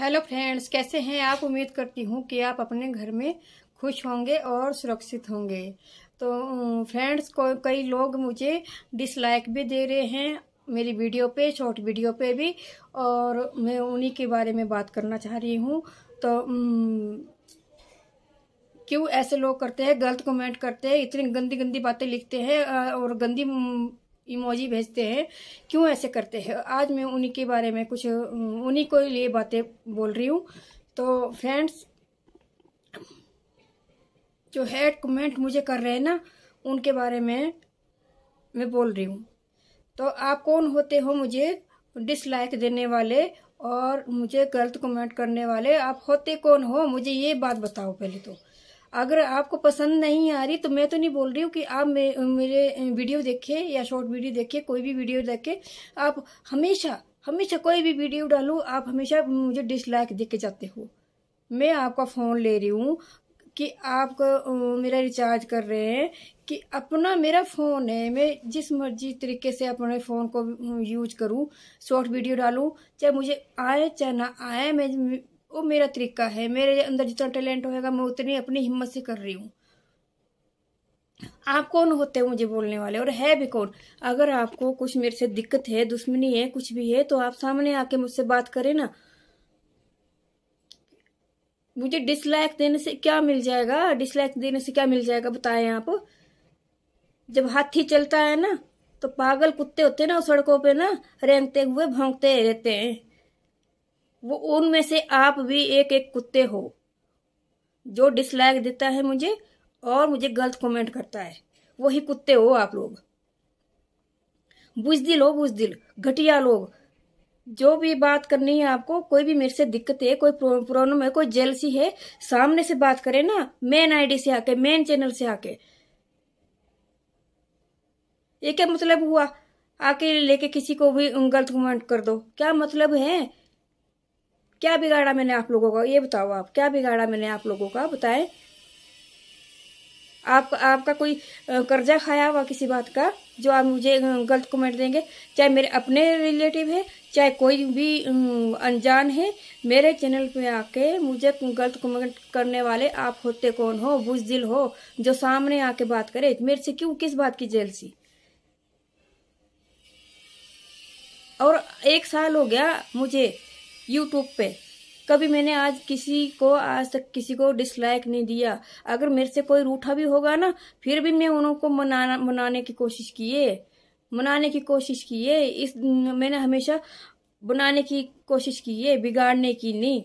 hello friends कैसे हैं आप उम्मीद करती हूँ कि आप अपने घर में खुश होंगे और सुरक्षित होंगे तो फ्रेंड्स को कई लोग मुझे डिसलाइक भी दे रहे हैं मेरी वीडियो पे शॉर्ट वीडियो पे भी और मैं उन्हीं के बारे में बात करना चाह रही हूँ तो क्यों ऐसे लोग करते हैं गलत कमेंट करते हैं इतनी गंदी गंदी बातें लिखते हैं और गंदी इमोजी भेजते हैं क्यों ऐसे करते हैं आज मैं उन्हीं के बारे में कुछ उन्हीं को लिए बातें बोल रही हूँ तो फ्रेंड्स जो हेड कमेंट मुझे कर रहे हैं ना उनके बारे में मैं बोल रही हूँ तो आप कौन होते हो मुझे डिसलाइक देने वाले और मुझे गलत कमेंट करने वाले आप होते कौन हो मुझे ये बात बताओ पहले तो अगर आपको पसंद नहीं आ रही तो मैं तो नहीं बोल रही हूँ कि आप मे, मेरे वीडियो देखें या शॉर्ट वीडियो देखें कोई भी वीडियो देखें आप हमेशा हमेशा कोई भी वीडियो डालो आप हमेशा मुझे डिसलाइक दे के जाते हो मैं आपका फ़ोन ले रही हूँ कि आप मेरा रिचार्ज कर रहे हैं कि अपना मेरा फ़ोन है मैं जिस मर्जी तरीके से अपने फ़ोन को यूज करूँ शॉर्ट वीडियो डालूँ चाहे मुझे आए चाहे ना आए मैं वो मेरा तरीका है मेरे अंदर जितना टैलेंट होएगा मैं उतनी अपनी हिम्मत से कर रही हूँ आप कौन होते हो मुझे बोलने वाले और है भी कौन अगर आपको कुछ मेरे से दिक्कत है दुश्मनी है कुछ भी है तो आप सामने आके मुझसे बात करें ना मुझे डिसलाइक देने से क्या मिल जाएगा डिसलाइक देने से क्या मिल जाएगा बताए आप जब हाथी चलता है ना तो पागल कुत्ते होते हैं ना सड़कों पे ना रेंगते हुए भोंगते रहते हैं वो उनमें से आप भी एक एक कुत्ते हो जो डिसलाइक देता है मुझे और मुझे गलत कमेंट करता है वही कुत्ते हो आप लोग बुजदिल हो बुजदिल घटिया लोग जो भी बात करनी है आपको कोई भी मेरे से दिक्कत है कोई प्रॉब्लम है कोई जेलसी है सामने से बात करें ना मेन आईडी से आके मेन चैनल से आके ये क्या मतलब हुआ आके लेके किसी को भी गलत कमेंट कर दो क्या मतलब है क्या बिगाड़ा मैंने आप लोगों का ये बताओ आप क्या बिगाड़ा मैंने आप लोगों का बताएं आप आपका कोई कर्जा खाया हुआ किसी बात का जो आप मुझे गलत कमेंट देंगे चाहे मेरे अपने रिलेटिव है चाहे कोई भी अनजान है मेरे चैनल पे आके मुझे गलत कमेंट करने वाले आप होते कौन हो बुजदिल हो जो सामने आके बात करे मेरे से क्यों किस बात की जेल सी और एक साल हो गया मुझे यूट्यूब पे कभी मैंने आज किसी को आज तक किसी को डिसलाइक नहीं दिया अगर मेरे से कोई रूठा भी होगा ना फिर भी मैं उनको मनाना मनाने की कोशिश है मनाने की कोशिश है इस मैंने हमेशा बनाने की कोशिश की है बिगाड़ने की नहीं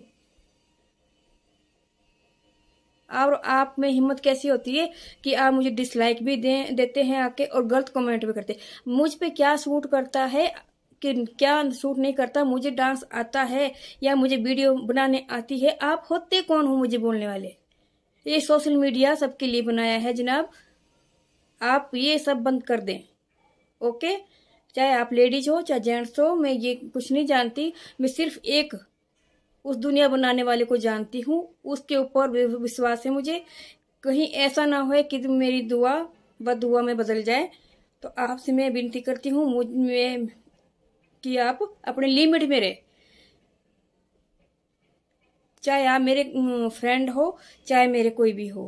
और आप में हिम्मत कैसी होती है कि आप मुझे डिसलाइक भी दे, देते हैं आके और गलत कमेंट भी करते मुझ पे क्या सूट करता है कि क्या सूट नहीं करता मुझे डांस आता है या मुझे वीडियो बनाने आती है आप होते कौन हो मुझे बोलने वाले ये सोशल मीडिया सबके लिए बनाया है जनाब आप ये सब बंद कर दें ओके चाहे आप लेडीज हो चाहे जेंट्स हो मैं ये कुछ नहीं जानती मैं सिर्फ एक उस दुनिया बनाने वाले को जानती हूँ उसके ऊपर विश्वास है मुझे कहीं ऐसा ना हो कि मेरी दुआ बद दुआ में बदल जाए तो आपसे मैं विनती करती हूँ मुझ में कि आप अपने लिमिट में रहे चाहे आप मेरे फ्रेंड हो चाहे मेरे कोई भी हो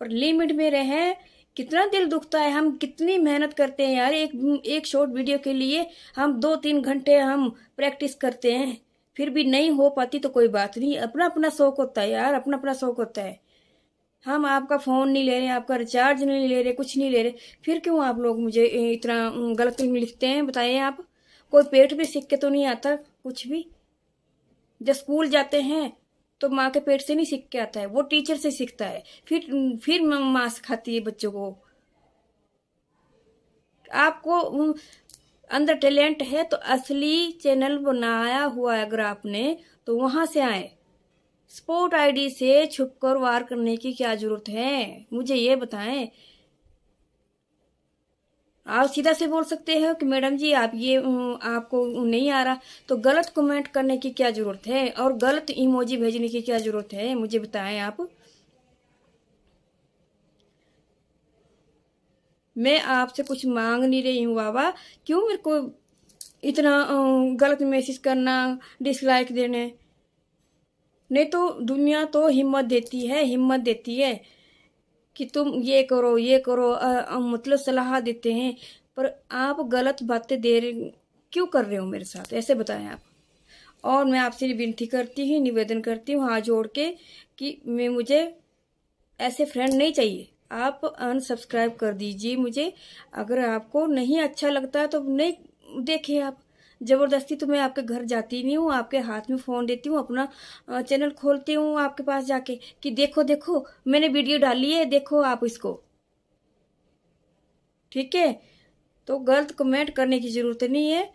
पर लिमिट में रहें कितना दिल दुखता है हम कितनी मेहनत करते हैं यार एक एक शॉर्ट वीडियो के लिए हम दो तीन घंटे हम प्रैक्टिस करते हैं फिर भी नहीं हो पाती तो कोई बात नहीं अपना अपना शौक होता है यार अपना अपना शौक होता है हम आपका फ़ोन नहीं ले रहे आपका रिचार्ज नहीं ले रहे कुछ नहीं ले रहे फिर क्यों आप लोग मुझे इतना गलत लिखते हैं बताए आप कोई पेट भी सीख के तो नहीं आता कुछ भी जब स्कूल जाते हैं तो माँ के पेट से नहीं सीख के आता है वो टीचर से सीखता है फिर फिर माँ सिखाती है बच्चों को आपको अंदर टैलेंट है तो असली चैनल बनाया हुआ है अगर आपने तो वहां से आए स्पोर्ट आईडी से छुपकर वार करने की क्या जरूरत है मुझे ये बताएं आप सीधा से बोल सकते हो कि मैडम जी आप ये आपको नहीं आ रहा तो गलत कमेंट करने की क्या ज़रूरत है और गलत इमोजी भेजने की क्या ज़रूरत है मुझे बताएं आप मैं आपसे कुछ मांग नहीं रही हूँ बाबा क्यों मेरे को इतना गलत मैसेज करना डिसलाइक देने नहीं तो दुनिया तो हिम्मत देती है हिम्मत देती है कि तुम ये करो ये करो आ, आ, मतलब सलाह देते हैं पर आप गलत बातें दे रहे क्यों कर रहे हो मेरे साथ ऐसे बताएं आप और मैं आपसे विनती करती हूँ निवेदन करती हूँ हाथ जोड़ के कि मैं मुझे ऐसे फ्रेंड नहीं चाहिए आप अनसब्सक्राइब कर दीजिए मुझे अगर आपको नहीं अच्छा लगता तो नहीं देखिए आप ज़बरदस्ती तो मैं आपके घर जाती नहीं हूँ आपके हाथ में फ़ोन देती हूँ अपना चैनल खोलती हूँ आपके पास जाके कि देखो देखो मैंने वीडियो डाली है देखो आप इसको ठीक है तो गलत कमेंट करने की ज़रूरत नहीं है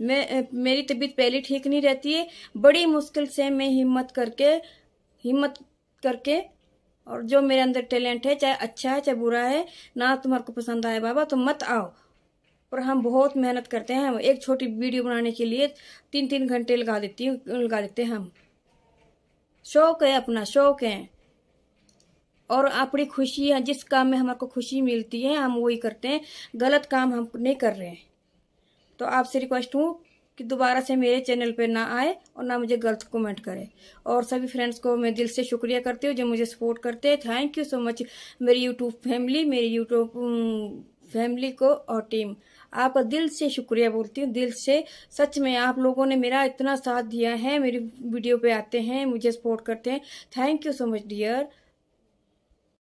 मैं मेरी तबीयत पहले ठीक नहीं रहती है बड़ी मुश्किल से मैं हिम्मत करके हिम्मत करके और जो मेरे अंदर टैलेंट है चाहे अच्छा है चाहे बुरा है ना तुम्हारे को पसंद आए बाबा तो मत आओ पर हम बहुत मेहनत करते हैं एक छोटी वीडियो बनाने के लिए तीन तीन घंटे लगा देती हूँ लगा देते हैं हम शौक है अपना शौक है और अपनी खुशी है जिस काम में हमारे को खुशी मिलती है हम वही करते हैं गलत काम हम नहीं कर रहे हैं तो आपसे रिक्वेस्ट हूँ कि दोबारा से मेरे चैनल पर ना आए और ना मुझे गलत कमेंट करे और सभी फ्रेंड्स को मैं दिल से शुक्रिया करती हूँ जो मुझे सपोर्ट करते हैं थैंक यू सो मच मेरी यूट्यूब फैमिली मेरी यूट्यूब फैमिली को और टीम आपका दिल से शुक्रिया बोलती हूँ दिल से सच में आप लोगों ने मेरा इतना साथ दिया है मेरी वीडियो पे आते हैं मुझे सपोर्ट करते हैं thank you so much dear